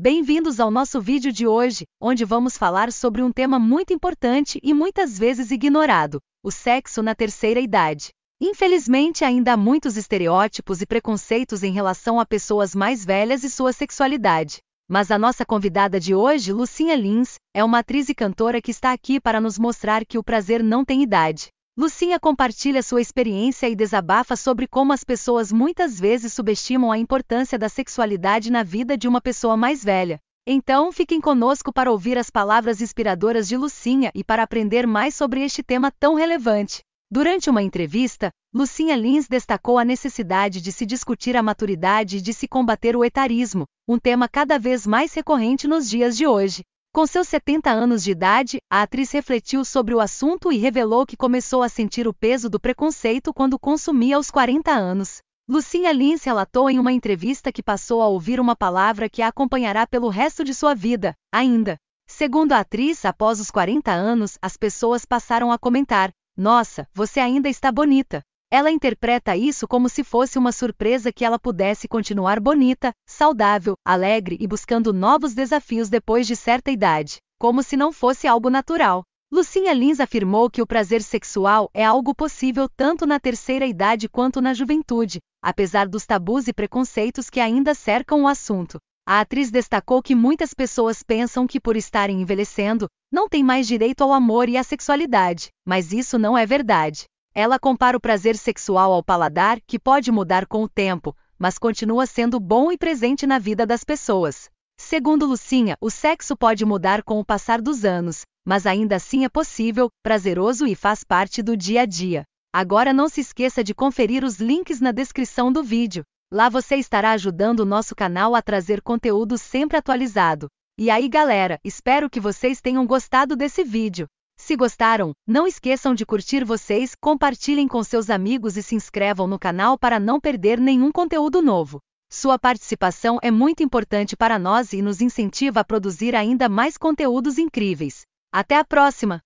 Bem-vindos ao nosso vídeo de hoje, onde vamos falar sobre um tema muito importante e muitas vezes ignorado: o sexo na terceira idade. Infelizmente, ainda há muitos estereótipos e preconceitos em relação a pessoas mais velhas e sua sexualidade. Mas a nossa convidada de hoje, Lucinha Lins, é uma atriz e cantora que está aqui para nos mostrar que o prazer não tem idade. Lucinha compartilha sua experiência e desabafa sobre como as pessoas muitas vezes subestimam a importância da sexualidade na vida de uma pessoa mais velha. Então, fiquem conosco para ouvir as palavras inspiradoras de Lucinha e para aprender mais sobre este tema tão relevante. Durante uma entrevista, Lucinha Lins destacou a necessidade de se discutir a maturidade e de se combater o etarismo, um tema cada vez mais recorrente nos dias de hoje. Com seus 70 anos de idade, a atriz refletiu sobre o assunto e revelou que começou a sentir o peso do preconceito quando consumia aos 40 anos. Lucinha Lins relatou em uma entrevista que passou a ouvir uma palavra que a acompanhará pelo resto de sua vida, ainda. Segundo a atriz, após os 40 anos, as pessoas passaram a comentar: Nossa, você ainda está bonita. Ela interpreta isso como se fosse uma surpresa que ela pudesse continuar bonita, saudável, alegre e buscando novos desafios depois de certa idade, como se não fosse algo natural. Lucinha Lins afirmou que o prazer sexual é algo possível tanto na terceira idade quanto na juventude, apesar dos tabus e preconceitos que ainda cercam o assunto. A atriz destacou que muitas pessoas pensam que por estarem envelhecendo, não têm mais direito ao amor e à sexualidade, mas isso não é verdade. Ela compara o prazer sexual ao paladar, que pode mudar com o tempo, mas continua sendo bom e presente na vida das pessoas. Segundo Lucinha, o sexo pode mudar com o passar dos anos, mas ainda assim é possível, prazeroso e faz parte do dia a dia. Agora não se esqueça de conferir os links na descrição do vídeo. Lá você estará ajudando o nosso canal a trazer conteúdo sempre atualizado. E aí galera, espero que vocês tenham gostado desse vídeo. Se gostaram, não esqueçam de curtir vocês, compartilhem com seus amigos e se inscrevam no canal para não perder nenhum conteúdo novo. Sua participação é muito importante para nós e nos incentiva a produzir ainda mais conteúdos incríveis. Até a próxima!